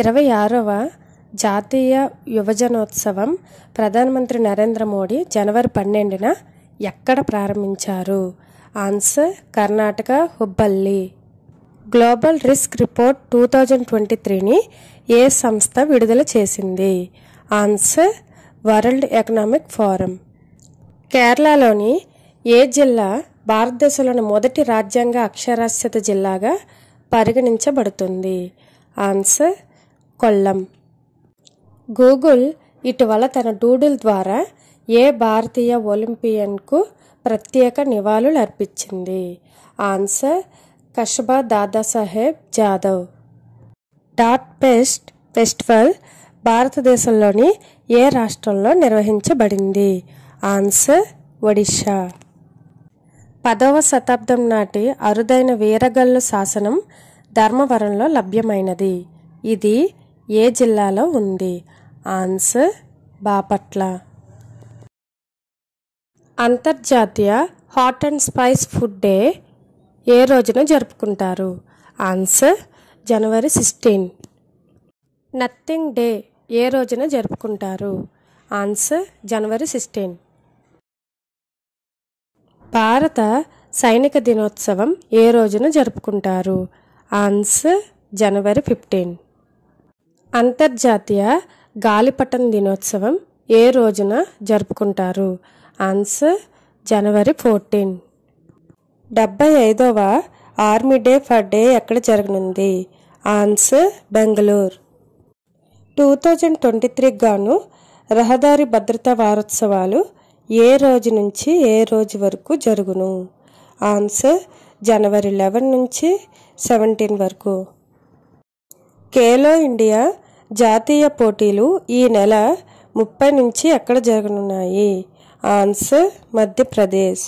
ఇరవై ఆరవ జాతీయ యువజనోత్సవం ప్రధానమంత్రి నరేంద్ర మోడీ జనవరి పన్నెండున ఎక్కడ ప్రారంభించారు answer Karnataka Hubballi global risk report two thousand twenty త్రీని ఏ సంస్థ విడుదల చేసింది ఆన్సర్ వరల్డ్ ఎకనామిక్ ఫోరం కేరళలోని ఏ జిల్లా భారతదేశంలోని మొదటి రాజ్యాంగ అక్షరాస్యత జిల్లాగా పరిగణించబడుతుంది ఆన్సర్ కొల్లం గూగుల్ ఇటీవల తన డూడుల్ ద్వారా ఏ భారతీయ ఒలింపియన్కు ప్రత్యేక నివాళులు అర్పించింది ఆన్సర్ కషబా దాదాసాహెబ్ జాదవ్ డాట్ పెస్ట్ ఫెస్టివల్ భారతదేశంలోని ఏ రాష్ట్రంలో నిర్వహించబడింది ఆన్సర్ ఒడిషా పదవ శతాబ్దం నాటి అరుదైన వీరగల్లు శాసనం ధర్మవరంలో లభ్యమైనది ఇది ఏ జిల్లాలో ఉంది ఆన్సర్ బాపట్ల అంతర్జాతీయ hot and spice food day ఏ రోజున జరుపుకుంటారు ఆన్సర్ జనవరి సిక్స్టీన్ నథింగ్ డే ఏ రోజున జరుపుకుంటారు ఆన్సర్ జనవరి సిక్స్టీన్ భారత సైనిక దినోత్సవం ఏ రోజున జరుపుకుంటారు ఆన్సర్ జనవరి ఫిఫ్టీన్ అంతర్జాతీయ గాలిపటం దినోత్సవం ఏ రోజున జరుపుకుంటారు ఆన్సర్ జనవరి ఫోర్టీన్ డెబ్బై ఐదవ ఆర్మీ డే ఫర్ డే ఎక్కడ జరగనుంది answer Bengaluru two thousand twenty three గాను రహదారి భద్రతా వారోత్సవాలు ఏ రోజు నుంచి ఏ రోజు వరకు జరుగును ఆన్సర్ జనవరి లెవెన్ నుంచి సెవెంటీన్ వరకు కేలో ఇండియా జాతీయ పోటీలు ఈ నెల ముప్పై నుంచి ఎక్కడ జరగనున్నాయి ఆన్సర్ మధ్యప్రదేశ్